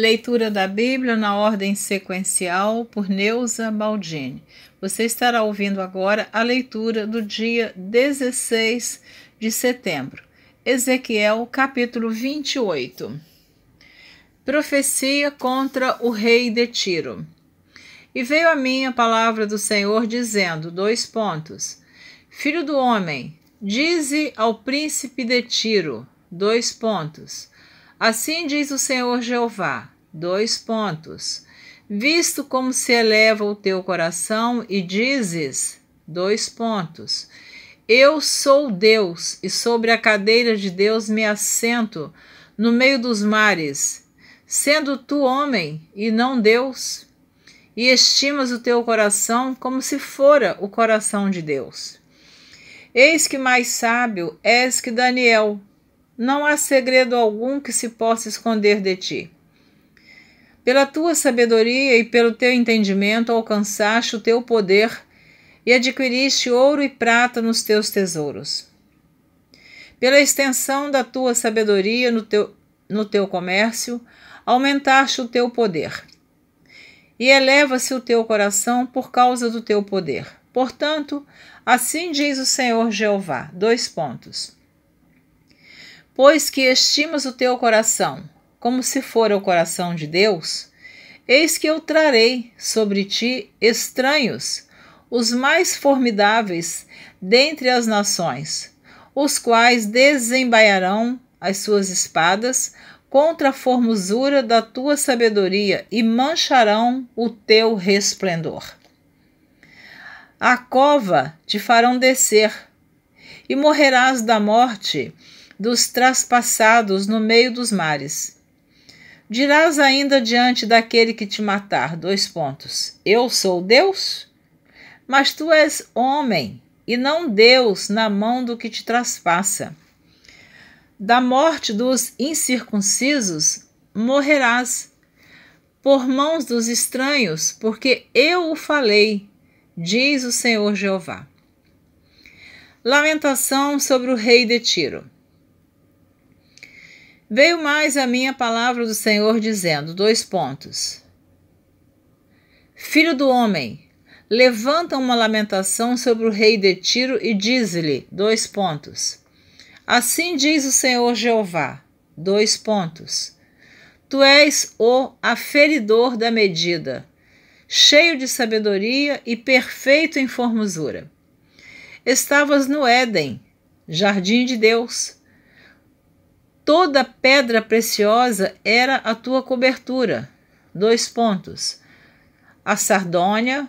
Leitura da Bíblia na ordem sequencial por Neuza Baldini. Você estará ouvindo agora a leitura do dia 16 de setembro. Ezequiel capítulo 28. Profecia contra o rei de Tiro. E veio a mim a palavra do Senhor dizendo: dois pontos. Filho do homem, dize ao príncipe de Tiro, dois pontos. Assim diz o Senhor Jeová: dois pontos. Visto como se eleva o teu coração e dizes: dois pontos. Eu sou Deus e sobre a cadeira de Deus me assento no meio dos mares, sendo tu homem e não Deus, e estimas o teu coração como se fora o coração de Deus. Eis que mais sábio és que Daniel, não há segredo algum que se possa esconder de ti. Pela tua sabedoria e pelo teu entendimento alcançaste o teu poder e adquiriste ouro e prata nos teus tesouros. Pela extensão da tua sabedoria no teu, no teu comércio, aumentaste o teu poder. E eleva-se o teu coração por causa do teu poder. Portanto, assim diz o Senhor Jeová. Dois pontos pois que estimas o teu coração, como se fora o coração de Deus, eis que eu trarei sobre ti estranhos, os mais formidáveis dentre as nações, os quais desembaiarão as suas espadas contra a formosura da tua sabedoria e mancharão o teu resplendor. A cova te farão descer e morrerás da morte dos traspassados no meio dos mares. Dirás ainda diante daquele que te matar, dois pontos, eu sou Deus? Mas tu és homem e não Deus na mão do que te traspassa. Da morte dos incircuncisos morrerás por mãos dos estranhos, porque eu o falei, diz o Senhor Jeová. Lamentação sobre o rei de Tiro. Veio mais a minha palavra do Senhor dizendo: dois pontos. Filho do homem, levanta uma lamentação sobre o rei de Tiro e diz-lhe: dois pontos. Assim diz o Senhor Jeová: dois pontos. Tu és o aferidor da medida, cheio de sabedoria e perfeito em formosura. Estavas no Éden, jardim de Deus Toda pedra preciosa era a tua cobertura. Dois pontos. A sardônia,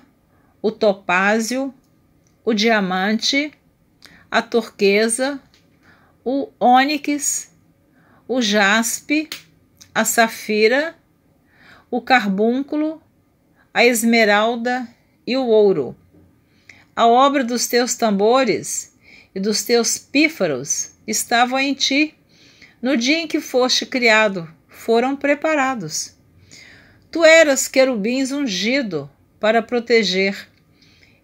o topázio, o diamante, a turquesa, o ônix, o jaspe, a safira, o carbúnculo, a esmeralda e o ouro. A obra dos teus tambores e dos teus pífaros estavam em ti, no dia em que foste criado, foram preparados. Tu eras querubins ungido para proteger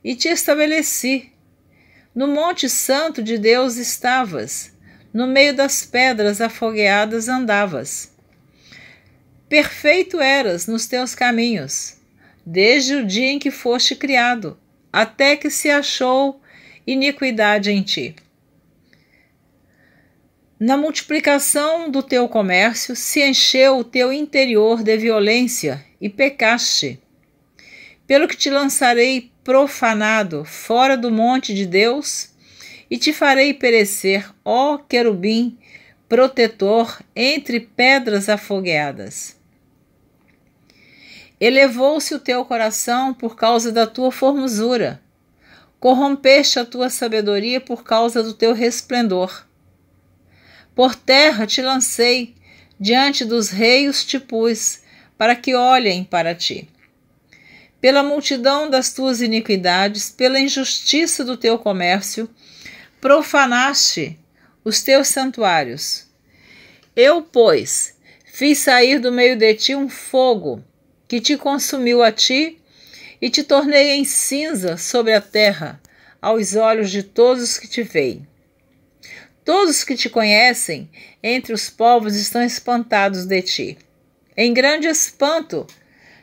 e te estabeleci. No Monte Santo de Deus estavas, no meio das pedras afogueadas andavas. Perfeito eras nos teus caminhos, desde o dia em que foste criado, até que se achou iniquidade em ti. Na multiplicação do teu comércio se encheu o teu interior de violência e pecaste. Pelo que te lançarei profanado fora do monte de Deus e te farei perecer, ó querubim, protetor entre pedras afogueadas. Elevou-se o teu coração por causa da tua formosura, corrompeste a tua sabedoria por causa do teu resplendor por terra te lancei, diante dos reis te pus, para que olhem para ti. Pela multidão das tuas iniquidades, pela injustiça do teu comércio, profanaste os teus santuários. Eu, pois, fiz sair do meio de ti um fogo que te consumiu a ti e te tornei em cinza sobre a terra, aos olhos de todos que te veem. Todos que te conhecem entre os povos estão espantados de ti. Em grande espanto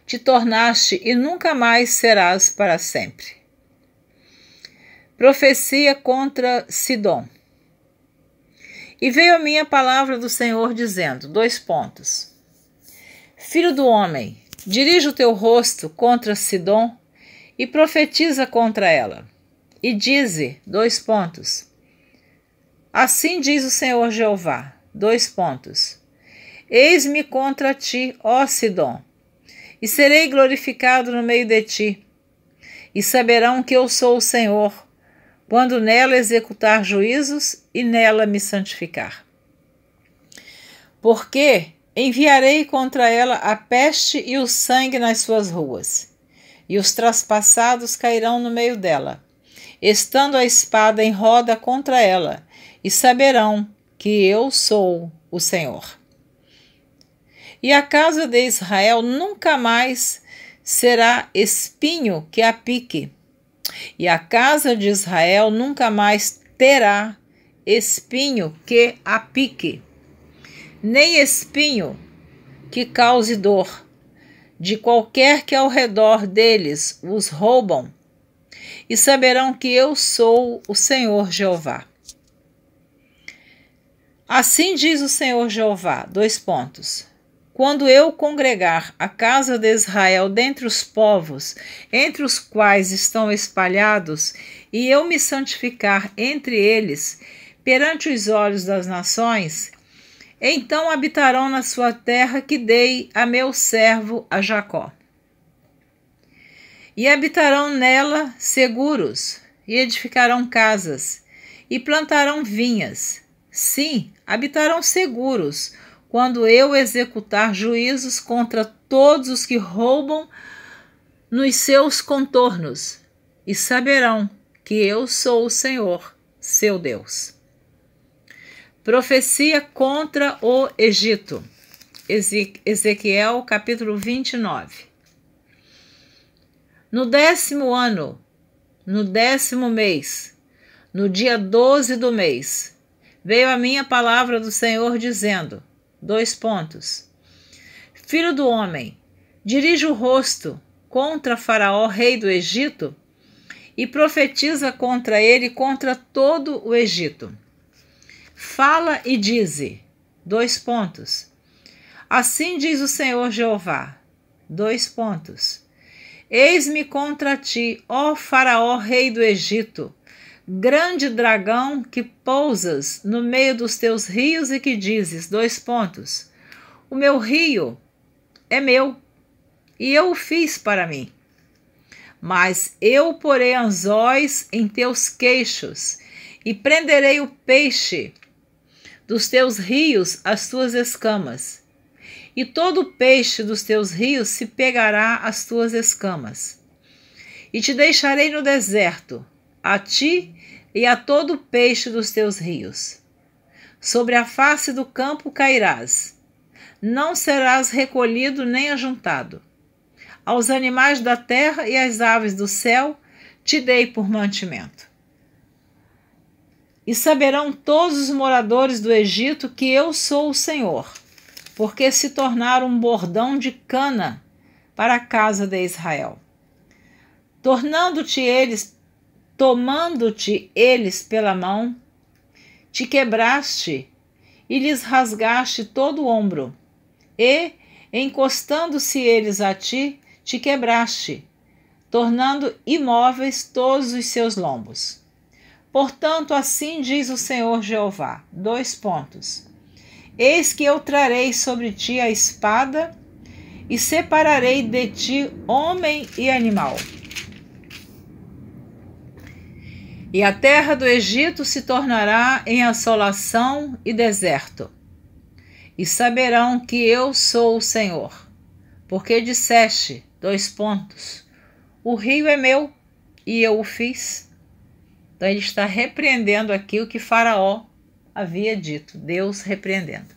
te tornaste e nunca mais serás para sempre. Profecia contra Sidom. E veio a minha palavra do Senhor dizendo: dois pontos. Filho do homem, dirige o teu rosto contra Sidom e profetiza contra ela. E dize: dois pontos. Assim diz o Senhor Jeová. Dois pontos. Eis-me contra ti, ó Sidom, e serei glorificado no meio de ti. E saberão que eu sou o Senhor, quando nela executar juízos e nela me santificar. Porque enviarei contra ela a peste e o sangue nas suas ruas, e os traspassados cairão no meio dela, estando a espada em roda contra ela e saberão que eu sou o Senhor. E a casa de Israel nunca mais será espinho que a pique, e a casa de Israel nunca mais terá espinho que a pique, nem espinho que cause dor, de qualquer que ao redor deles os roubam, e saberão que eu sou o Senhor Jeová. Assim diz o Senhor Jeová, dois pontos. Quando eu congregar a casa de Israel dentre os povos, entre os quais estão espalhados, e eu me santificar entre eles, perante os olhos das nações, então habitarão na sua terra que dei a meu servo a Jacó. E habitarão nela seguros, e edificarão casas, e plantarão vinhas. Sim, habitarão seguros quando eu executar juízos contra todos os que roubam nos seus contornos, e saberão que eu sou o Senhor, seu Deus. Profecia contra o Egito. Ezequiel capítulo 29. No décimo ano, no décimo mês, no dia 12 do mês, veio a minha palavra do Senhor dizendo: dois pontos. Filho do homem, dirige o rosto contra Faraó, rei do Egito, e profetiza contra ele, contra todo o Egito. Fala e dize: dois pontos. Assim diz o Senhor Jeová: dois pontos. Eis-me contra ti, ó Faraó, rei do Egito, grande dragão que pousas no meio dos teus rios e que dizes, dois pontos, o meu rio é meu e eu o fiz para mim. Mas eu porei anzóis em teus queixos e prenderei o peixe dos teus rios às tuas escamas. E todo peixe dos teus rios se pegará às tuas escamas. E te deixarei no deserto, a ti e a todo peixe dos teus rios. Sobre a face do campo cairás, não serás recolhido nem ajuntado. Aos animais da terra e às aves do céu te dei por mantimento. E saberão todos os moradores do Egito que eu sou o Senhor, porque se tornaram um bordão de cana para a casa de Israel tornando-te eles tomando-te eles pela mão, te quebraste e lhes rasgaste todo o ombro, e, encostando-se eles a ti, te quebraste, tornando imóveis todos os seus lombos. Portanto, assim diz o Senhor Jeová: dois pontos. Eis que eu trarei sobre ti a espada e separarei de ti homem e animal. e a terra do Egito se tornará em assolação e deserto. E saberão que eu sou o Senhor. Porque disseste, dois pontos, o rio é meu e eu o fiz. Então ele está repreendendo aqui o que Faraó havia dito, Deus repreendendo.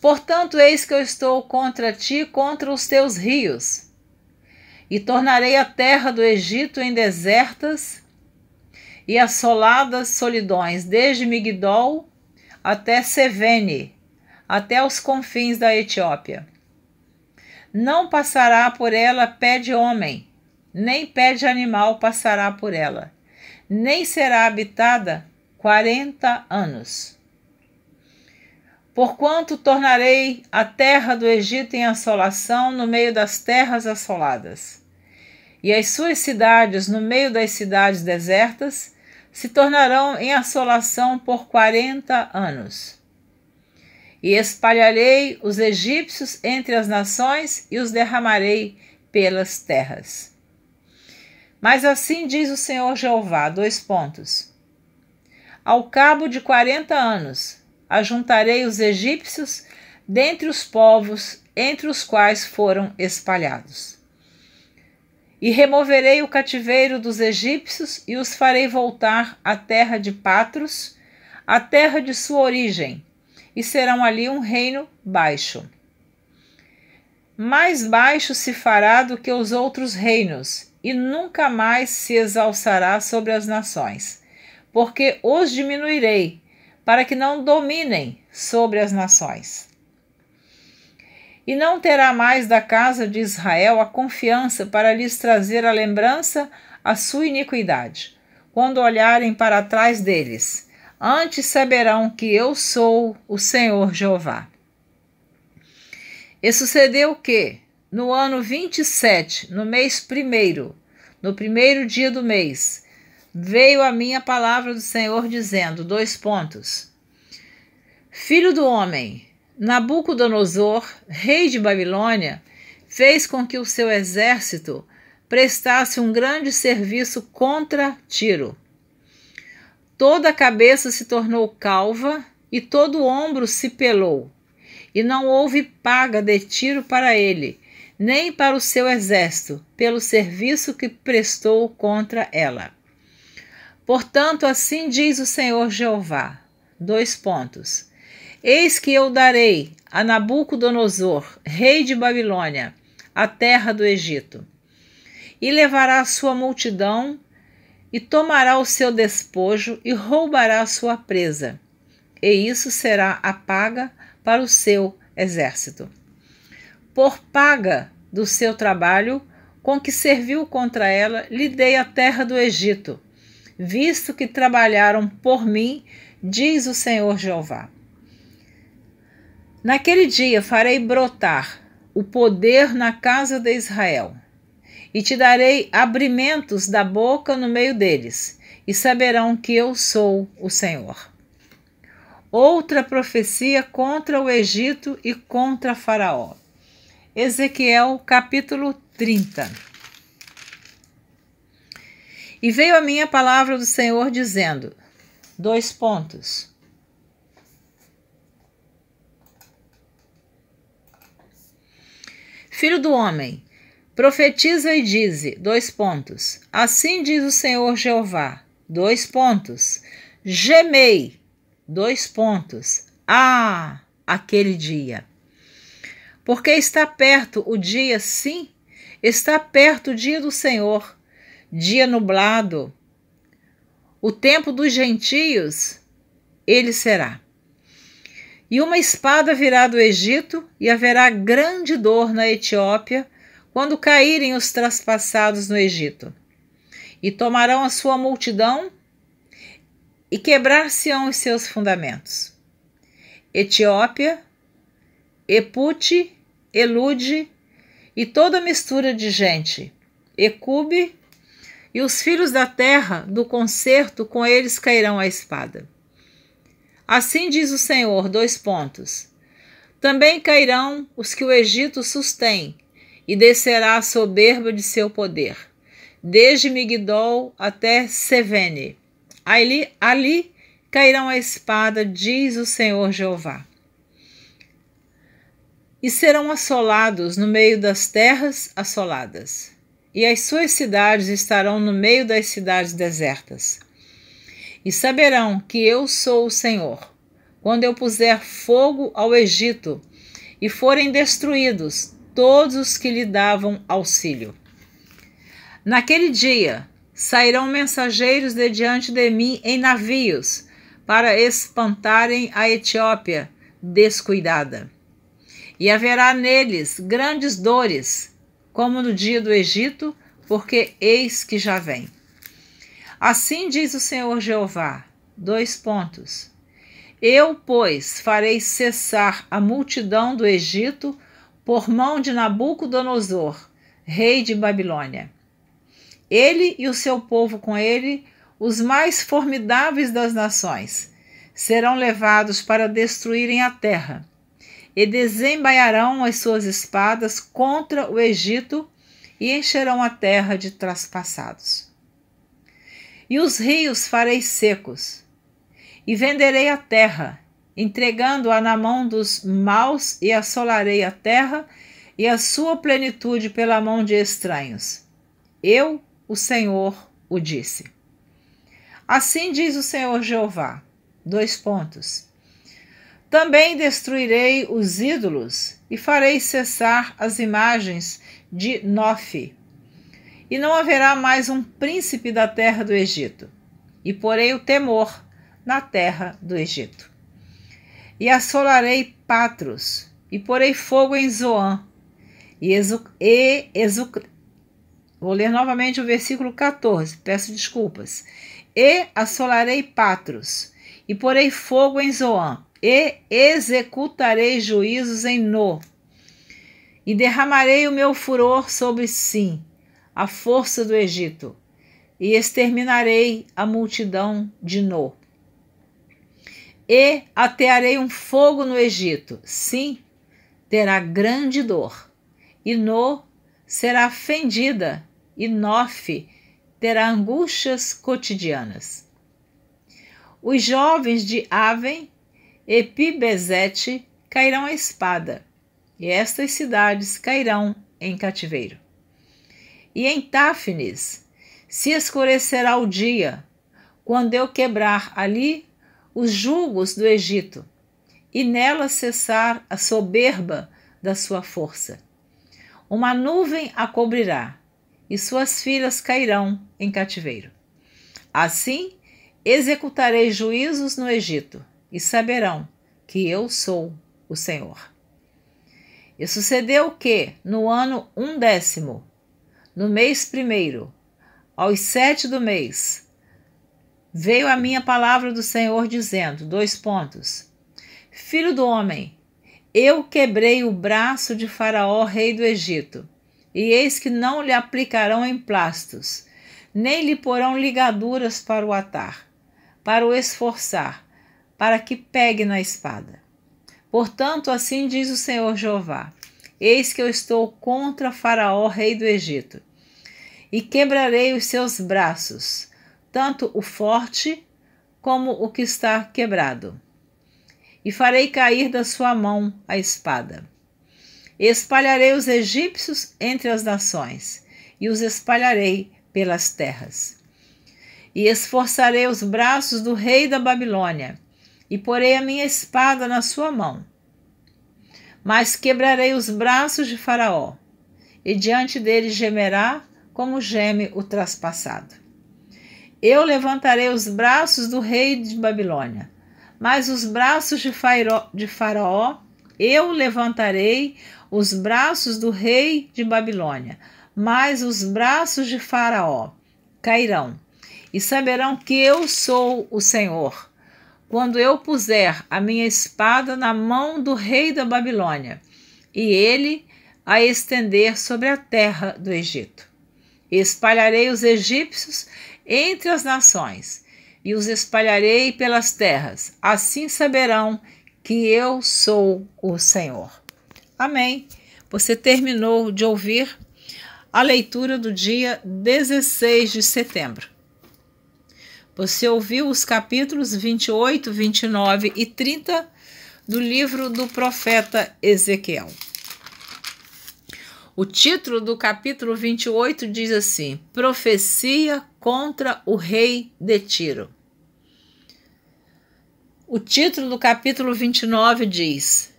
Portanto, eis que eu estou contra ti, contra os teus rios, e tornarei a terra do Egito em desertas e assoladas solidões, desde Migdol até Sevene, até os confins da Etiópia. Não passará por ela pé de homem, nem pé de animal passará por ela, nem será habitada quarenta anos. Porquanto tornarei a terra do Egito em assolação no meio das terras assoladas, e as suas cidades no meio das cidades desertas, se tornarão em assolação por quarenta anos. E espalharei os egípcios entre as nações e os derramarei pelas terras. Mas assim diz o Senhor Jeová, dois pontos. Ao cabo de quarenta anos, ajuntarei os egípcios dentre os povos entre os quais foram espalhados. E removerei o cativeiro dos egípcios e os farei voltar à terra de Patros, à terra de sua origem, e serão ali um reino baixo. Mais baixo se fará do que os outros reinos, e nunca mais se exalçará sobre as nações, porque os diminuirei, para que não dominem sobre as nações e não terá mais da casa de Israel a confiança para lhes trazer a lembrança a sua iniquidade, quando olharem para trás deles. Antes saberão que eu sou o Senhor Jeová. E sucedeu que, no ano 27, no mês primeiro, no primeiro dia do mês, veio a minha palavra do Senhor dizendo: dois pontos. Filho do homem, Nabucodonosor, rei de Babilônia, fez com que o seu exército prestasse um grande serviço contra Tiro. Toda a cabeça se tornou calva e todo o ombro se pelou, e não houve paga de Tiro para ele, nem para o seu exército, pelo serviço que prestou contra ela. Portanto, assim diz o Senhor Jeová: dois pontos. Eis que eu darei a Nabucodonosor, rei de Babilônia, a terra do Egito, e levará a sua multidão, e tomará o seu despojo, e roubará a sua presa, e isso será a paga para o seu exército. Por paga do seu trabalho, com que serviu contra ela, lhe dei a terra do Egito, visto que trabalharam por mim, diz o Senhor Jeová. Naquele dia farei brotar o poder na casa de Israel, e te darei abrimentos da boca no meio deles, e saberão que eu sou o Senhor. Outra profecia contra o Egito e contra Faraó. Ezequiel capítulo 30. E veio a minha palavra do Senhor dizendo: Dois pontos. Filho do homem, profetiza e dize, dois pontos. Assim diz o Senhor Jeová, dois pontos. Gemei, dois pontos. Ah, aquele dia. Porque está perto o dia, sim, está perto o dia do Senhor, dia nublado. O tempo dos gentios, ele será. E uma espada virá do Egito, e haverá grande dor na Etiópia, quando caírem os traspassados no Egito. E tomarão a sua multidão, e quebrar-se-ão os seus fundamentos. Etiópia, Epute, Elude, e toda mistura de gente, Ecube, e os filhos da terra do concerto com eles cairão a espada. Assim diz o Senhor, dois pontos. Também cairão os que o Egito sustém, e descerá a soberba de seu poder, desde Migdol até Sevene. Ali, ali cairão a espada, diz o Senhor Jeová. E serão assolados no meio das terras assoladas, e as suas cidades estarão no meio das cidades desertas e saberão que eu sou o Senhor. Quando eu puser fogo ao Egito e forem destruídos todos os que lhe davam auxílio. Naquele dia sairão mensageiros de diante de mim em navios para espantarem a Etiópia descuidada. E haverá neles grandes dores, como no dia do Egito, porque eis que já vem. Assim diz o Senhor Jeová. Dois pontos. Eu, pois, farei cessar a multidão do Egito por mão de Nabucodonosor, rei de Babilônia. Ele e o seu povo com ele, os mais formidáveis das nações, serão levados para destruírem a terra e desembaiarão as suas espadas contra o Egito e encherão a terra de traspassados e os rios farei secos. E venderei a terra, entregando-a na mão dos maus, e assolarei a terra e a sua plenitude pela mão de estranhos. Eu, o Senhor, o disse. Assim diz o Senhor Jeová. Dois pontos. Também destruirei os ídolos e farei cessar as imagens de Nofe, e não haverá mais um príncipe da terra do Egito, e porei o temor na terra do Egito. E assolarei Patros, e porei fogo em Zoan, e, exu, Vou ler novamente o versículo 14, peço desculpas. E assolarei Patros, e porei fogo em Zoan, e executarei juízos em No, e derramarei o meu furor sobre Sim, a força do Egito, e exterminarei a multidão de Nô. E atearei um fogo no Egito, sim, terá grande dor, e Nô será fendida, e Nofe terá angústias cotidianas. Os jovens de Aven e Pibezete cairão à espada, e estas cidades cairão em cativeiro. E em Táfnis se escurecerá o dia, quando eu quebrar ali os julgos do Egito, e nela cessar a soberba da sua força. Uma nuvem a cobrirá, e suas filhas cairão em cativeiro. Assim executarei juízos no Egito, e saberão que eu sou o Senhor. E sucedeu que, no ano um décimo, no mês primeiro, aos sete do mês, veio a minha palavra do Senhor dizendo: dois pontos. Filho do homem, eu quebrei o braço de Faraó, rei do Egito, e eis que não lhe aplicarão emplastos, nem lhe porão ligaduras para o atar, para o esforçar, para que pegue na espada. Portanto, assim diz o Senhor Jeová: Eis que eu estou contra Faraó, rei do Egito, e quebrarei os seus braços, tanto o forte como o que está quebrado. E farei cair da sua mão a espada. Espalharei os egípcios entre as nações, e os espalharei pelas terras. E esforçarei os braços do rei da Babilônia, e porei a minha espada na sua mão. Mas quebrarei os braços de Faraó, e diante dele gemerá como geme o traspassado. Eu levantarei os braços do rei de Babilônia, mas os braços de Faraó, de Faraó eu levantarei os braços do rei de Babilônia, mas os braços de Faraó cairão, e saberão que eu sou o Senhor, quando eu puser a minha espada na mão do rei da Babilônia, e ele a estender sobre a terra do Egito. Espalharei os egípcios entre as nações e os espalharei pelas terras. Assim saberão que eu sou o Senhor. Amém. Você terminou de ouvir a leitura do dia 16 de setembro. Você ouviu os capítulos 28, 29 e 30 do livro do profeta Ezequiel. O título do capítulo 28 diz assim: Profecia contra o rei de Tiro. O título do capítulo 29 diz: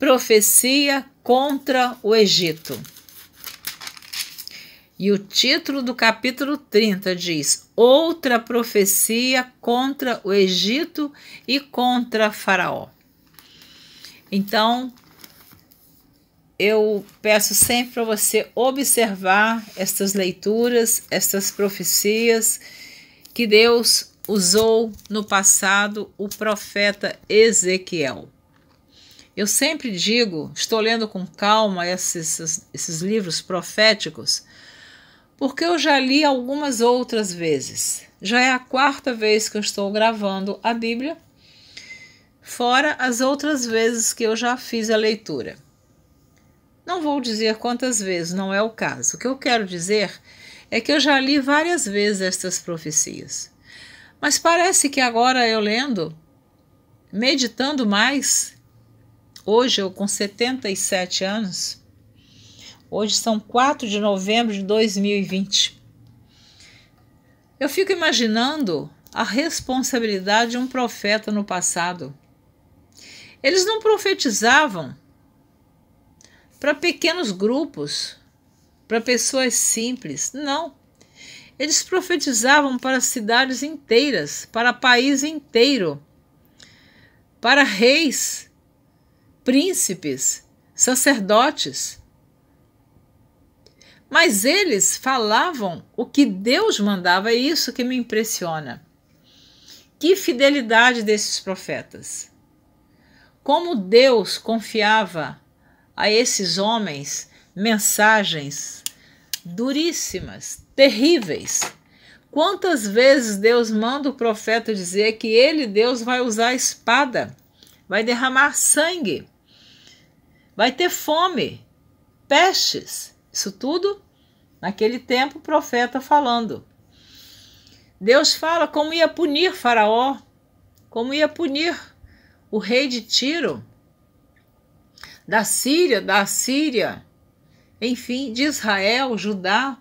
Profecia contra o Egito. E o título do capítulo 30 diz: Outra profecia contra o Egito e contra Faraó. Então, eu peço sempre para você observar estas leituras, estas profecias que Deus usou no passado o profeta Ezequiel. Eu sempre digo, estou lendo com calma esses, esses livros proféticos, porque eu já li algumas outras vezes. Já é a quarta vez que eu estou gravando a Bíblia, fora as outras vezes que eu já fiz a leitura. Não vou dizer quantas vezes, não é o caso. O que eu quero dizer é que eu já li várias vezes estas profecias. Mas parece que agora eu lendo, meditando mais, hoje eu com 77 anos, hoje são 4 de novembro de 2020. Eu fico imaginando a responsabilidade de um profeta no passado. Eles não profetizavam para pequenos grupos, para pessoas simples. Não. Eles profetizavam para cidades inteiras, para país inteiro, para reis, príncipes, sacerdotes. Mas eles falavam o que Deus mandava, é isso que me impressiona. Que fidelidade desses profetas! Como Deus confiava a esses homens mensagens duríssimas, terríveis. Quantas vezes Deus manda o profeta dizer que ele, Deus, vai usar a espada, vai derramar sangue, vai ter fome, pestes, isso tudo naquele tempo o profeta falando. Deus fala como ia punir Faraó, como ia punir o rei de Tiro, da Síria, da Síria, enfim, de Israel, Judá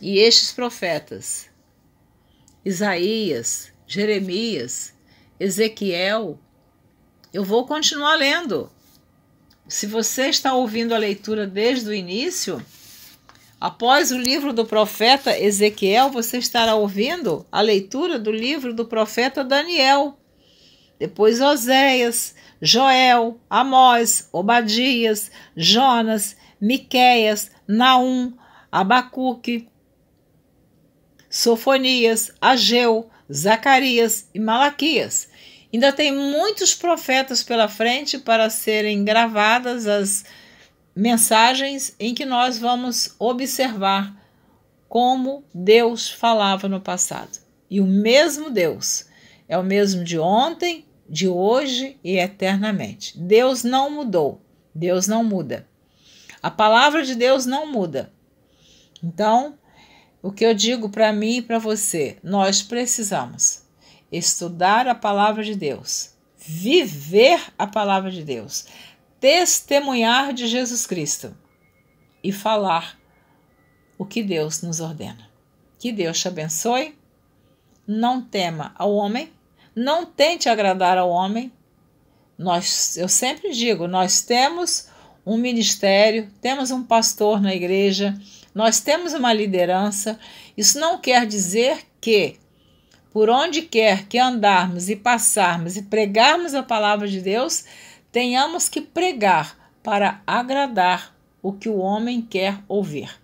e estes profetas, Isaías, Jeremias, Ezequiel. Eu vou continuar lendo. Se você está ouvindo a leitura desde o início, após o livro do profeta Ezequiel, você estará ouvindo a leitura do livro do profeta Daniel depois Oséias, Joel, Amós, Obadias, Jonas, Miqueias, Naum, Abacuque, Sofonias, Ageu, Zacarias e Malaquias. Ainda tem muitos profetas pela frente para serem gravadas as mensagens em que nós vamos observar como Deus falava no passado. E o mesmo Deus é o mesmo de ontem, de hoje e eternamente. Deus não mudou, Deus não muda. A palavra de Deus não muda. Então, o que eu digo para mim e para você, nós precisamos estudar a palavra de Deus, viver a palavra de Deus, testemunhar de Jesus Cristo e falar o que Deus nos ordena. Que Deus te abençoe. Não tema ao homem, não tente agradar ao homem. Nós, eu sempre digo, nós temos um ministério, temos um pastor na igreja, nós temos uma liderança. Isso não quer dizer que por onde quer que andarmos e passarmos e pregarmos a palavra de Deus, tenhamos que pregar para agradar o que o homem quer ouvir.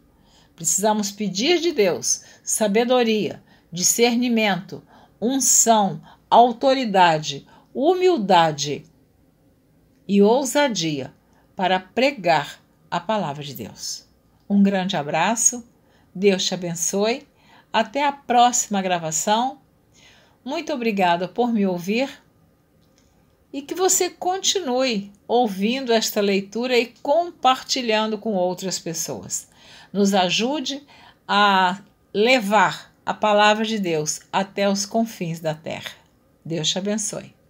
Precisamos pedir de Deus sabedoria, discernimento, unção autoridade, humildade e ousadia para pregar a palavra de Deus. Um grande abraço, Deus te abençoe, até a próxima gravação. Muito obrigada por me ouvir e que você continue ouvindo esta leitura e compartilhando com outras pessoas. Nos ajude a levar a palavra de Deus até os confins da terra. Deus te abençoe.